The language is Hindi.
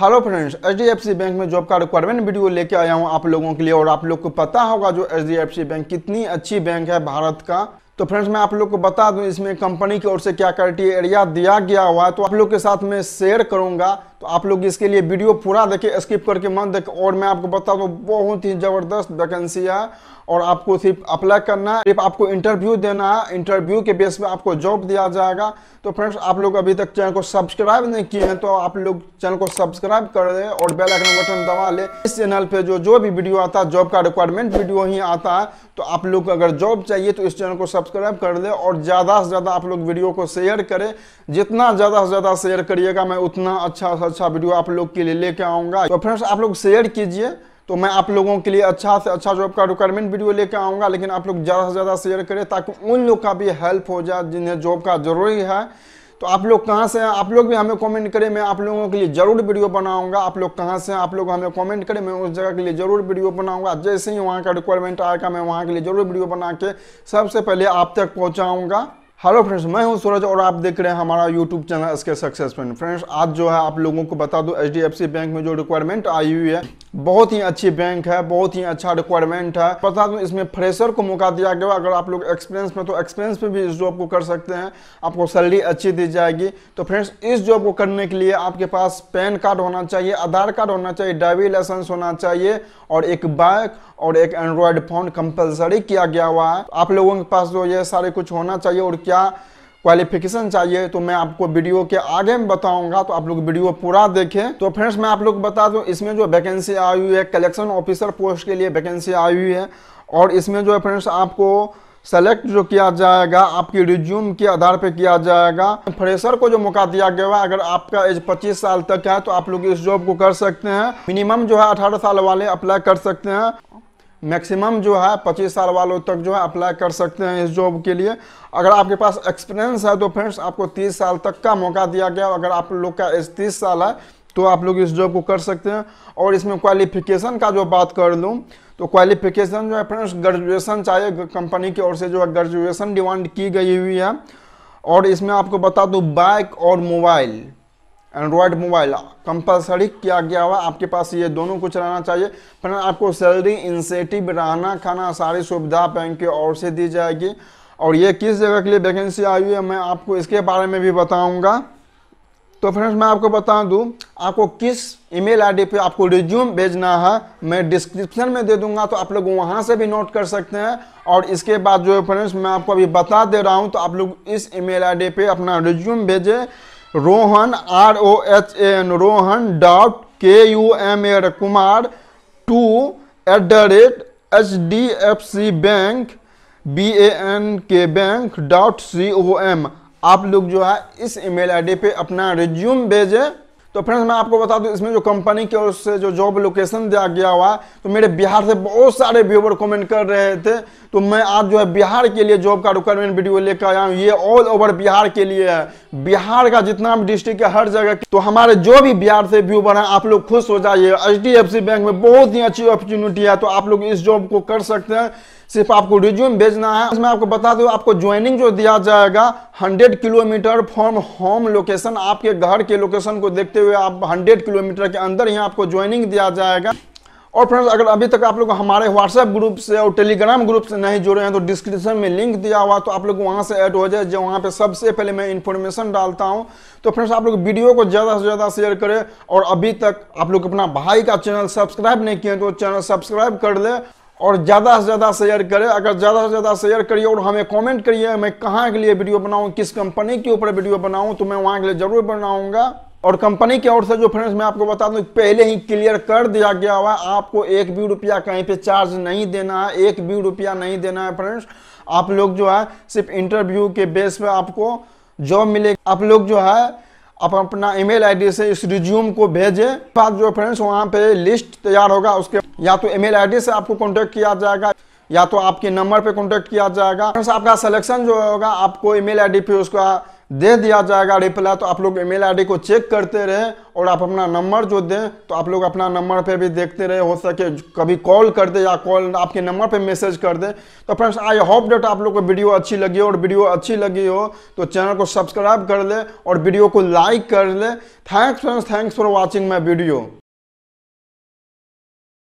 hello friends H D F C bank में जॉब का रिक्वायरमेंट वीडियो लेके आया हूँ आप लोगों के लिए और आप लोग को पता होगा जो H D F C bank कितनी अच्छी बैंक है भारत का तो फ्रेंड्स मैं आप लोग को बता दूं इसमें कंपनी की ओर से क्या क्राइटेरिया दिया गया हुआ है तो आप लोग के साथ मैं शेयर करूंगा तो आप लोग इसके लिए वीडियो पूरा देखें स्किप करके मत देखें और मैं आपको बता दूँ बहुत ही ज़बरदस्त वैकेंसी है और आपको सिर्फ अप्लाई करना है सिर्फ आपको इंटरव्यू देना है इंटरव्यू के बेस पे आपको जॉब दिया जाएगा तो फ्रेंड्स आप लोग अभी तक चैनल को सब्सक्राइब नहीं किए हैं तो आप लोग चैनल को सब्सक्राइब कर दें और बेल आइकन बटन दबा लें इस चैनल पे जो जो भी वीडियो आता है जॉब का रिक्वायरमेंट वीडियो ही आता है तो आप लोग अगर जॉब चाहिए तो इस चैनल को सब्सक्राइब कर दें और ज़्यादा से ज़्यादा आप लोग वीडियो को शेयर करें जितना ज़्यादा से ज़्यादा शेयर करिएगा मैं उतना अच्छा अच्छा वीडियो आप लोग के लिए लेके आऊँगा तो फ्रेंड्स आप लोग शेयर कीजिए तो मैं आप लोगों के लिए अच्छा से अच्छा जॉब का रिक्वायरमेंट वीडियो लेके आऊँगा लेकिन आप लोग ज़्यादा से ज़्यादा शेयर करें ताकि उन लोग का भी हेल्प हो जाए जिन्हें जॉब का ज़रूरी है तो आप लोग कहाँ से हैं आप लोग भी हमें कमेंट करें मैं आप लोगों के लिए ज़रूर वीडियो बनाऊंगा आप लोग कहाँ से हैं आप लोग हमें कमेंट करें मैं उस जगह के लिए ज़रूर वीडियो बनाऊंगा जैसे ही वहाँ का रिक्वायरमेंट आएगा मैं वहाँ के लिए ज़रूर वीडियो बना के सबसे पहले आप तक पहुँचाऊँगा हेलो फ्रेंड्स मैं हूं सूरज और आप देख रहे हैं हमारा यूट्यूब चैनल इसके सक्सेस फ्रेंड्स आज जो है आप लोगों को बता दूं एच बैंक में जो रिक्वायरमेंट आई हुई है बहुत ही अच्छी बैंक है बहुत ही अच्छा रिक्वायरमेंट है पता में तो इसमें फ्रेशर को मौका दिया गया अगर आप लोग एक्सपीरियंस में तो एक्सपीरियंस में भी इस जॉब को कर सकते हैं आपको सैलरी अच्छी दी जाएगी तो फ्रेंड्स इस जॉब को करने के लिए आपके पास पैन कार्ड होना चाहिए आधार कार्ड होना चाहिए ड्राइविंग लाइसेंस होना चाहिए और एक बाइक और एक एंड्रॉयड फोन कंपलसरी किया गया हुआ है आप लोगों के पास जो तो ये सारे कुछ होना चाहिए और क्या क्वालिफिकेशन चाहिए तो मैं आपको वीडियो के आगे में बताऊंगा तो आप लोग वीडियो पूरा देखें तो फ्रेंड्स मैं आप लोग बता दूं इसमें जो वैकेंसी आई हुई है कलेक्शन ऑफिसर पोस्ट के लिए वैकेंसी आई हुई है और इसमें जो है फ्रेंड्स आपको सेलेक्ट जो किया जाएगा आपकी रिज्यूम के आधार पर किया जाएगा फ्रेशर को जो मौका दिया गया है अगर आपका एज 25 साल तक है तो आप लोग इस जॉब को कर सकते हैं मिनिमम जो है 18 साल वाले अप्लाई कर सकते हैं मैक्सिमम जो है पच्चीस साल वालों तक जो है अप्लाई कर सकते हैं इस जॉब के लिए अगर आपके पास एक्सपीरियंस है तो फ्रेंड्स आपको तीस साल तक का मौका दिया गया अगर आप लोग का एज तीस साल है तो आप लोग इस जॉब को कर सकते हैं और इसमें क्वालिफिकेशन का जो बात कर लूँ तो क्वालिफिकेशन जो है फ्रेंड्स ग्रेजुएसन चाहिए कंपनी की ओर से जो है ग्रेजुएसन डिमांड की गई हुई है और इसमें आपको बता दूँ बाइक और मोबाइल एंड्रॉयड मोबाइल कंपलसरी किया गया हुआ आपके पास ये दोनों कुछ रहना चाहिए फिर आपको सैलरी इंसेटिव रहना खाना सारी सुविधा बैंक की ओर से दी जाएगी और ये किस जगह के लिए वैकेंसी आई हुई है मैं आपको इसके बारे में भी बताऊंगा तो फ्रेंड्स मैं आपको बता दूं आपको किस ईमेल आईडी पे आपको रिज्यूम भेजना है मैं डिस्क्रिप्शन में दे दूंगा तो आप लोग वहां से भी नोट कर सकते हैं और इसके बाद जो है फ्रेंड्स मैं आपको अभी बता दे रहा हूं तो आप लोग इस ईमेल आईडी पे अपना रिज्यूम भेजें Rohan R O H A N Rohan dot K U M A Kumar two at the rate H D F C bank B A N K bank dot C O M आप लोग जो है इस ईमेल आईडी पे अपना रिज्यूम भेजें तो फ्रेंड्स मैं आपको बता दूं इसमें जो कंपनी की ओर से जो जॉब लोकेशन दिया गया हुआ है तो मेरे बिहार से बहुत सारे व्यूवर कमेंट कर रहे थे तो मैं आज जो है बिहार के लिए जॉब का रिक्वायरमेंट वीडियो लेकर आया हूँ ये ऑल ओवर बिहार के लिए है बिहार का जितना भी डिस्ट्रिक्ट है हर जगह तो हमारे जो भी बिहार से व्यू बना आप लोग खुश हो जाइए H D F C bank में बहुत ही अच्छी अपॉर्चुनिटी है तो आप लोग इस जॉब को कर सकते हैं सिर्फ आपको रिज्यूम भेजना है इसमें आपको बता दूं आपको ज्वाइनिंग जो दिया जाएगा 100 किलोमीटर फ्रॉम होम लोकेशन आपके घर के लोकेशन को देखते हुए आप 100 किलोमीटर के अंदर ही आपको ज्वाइनिंग दिया जाएगा और फ्रेंड्स अगर अभी तक आप लोग हमारे व्हाट्सएप ग्रुप से और टेलीग्राम ग्रुप से नहीं जुड़े हैं तो डिस्क्रिप्शन में लिंक दिया हुआ तो आप लोग वहाँ से ऐड हो जाए जो वहाँ पे सबसे पहले मैं इन्फॉर्मेशन डालता हूँ तो फ्रेंड्स आप लोग वीडियो को ज़्यादा से ज़्यादा शेयर करें और अभी तक आप लोग अपना भाई का चैनल सब्सक्राइब नहीं किए तो चैनल सब्सक्राइब कर ले और ज़्यादा से ज़्यादा शेयर करें अगर ज़्यादा से ज़्यादा शेयर करिए और हमें कॉमेंट करिए मैं कहाँ के लिए वीडियो बनाऊँ किस कंपनी के ऊपर वीडियो बनाऊँ तो मैं वहाँ के लिए ज़रूर बनाऊँगा और कंपनी की ओर से जो फ्रेंड्स मैं आपको बता दूं पहले ही क्लियर कर दिया गया हुआ आपको एक भी रुपया कहीं पे चार्ज नहीं देना है एक भी रुपया नहीं देना है फ्रेंड्स आप लोग जो है सिर्फ इंटरव्यू के बेस पे आपको जॉब मिलेगी आप लोग जो है आप अपना ईमेल आईडी से इस रिज्यूम को भेजें बाद जो फ्रेंड्स वहाँ पे लिस्ट तैयार होगा उसके या तो ईमेल आईडी से आपको कॉन्टेक्ट किया जाएगा या तो आपके नंबर पे कॉन्टेक्ट किया जाएगा फ्रेंड्स आपका सिलेक्शन जो होगा आपको ईमेल आईडी पे उसका दे दिया जाएगा रिप्लाई तो आप लोग ईमेल आईडी को चेक करते रहे और आप अपना नंबर जो दें तो आप लोग अपना नंबर पे भी देखते रहे हो सके कभी कॉल कर दे या कॉल आपके नंबर पे मैसेज कर दे तो फ्रेंड्स आई होप डेट आप लोग को वीडियो अच्छी लगी हो और वीडियो अच्छी लगी हो तो चैनल को सब्सक्राइब कर ले और वीडियो को लाइक कर ले thanks friends thanks for watching my video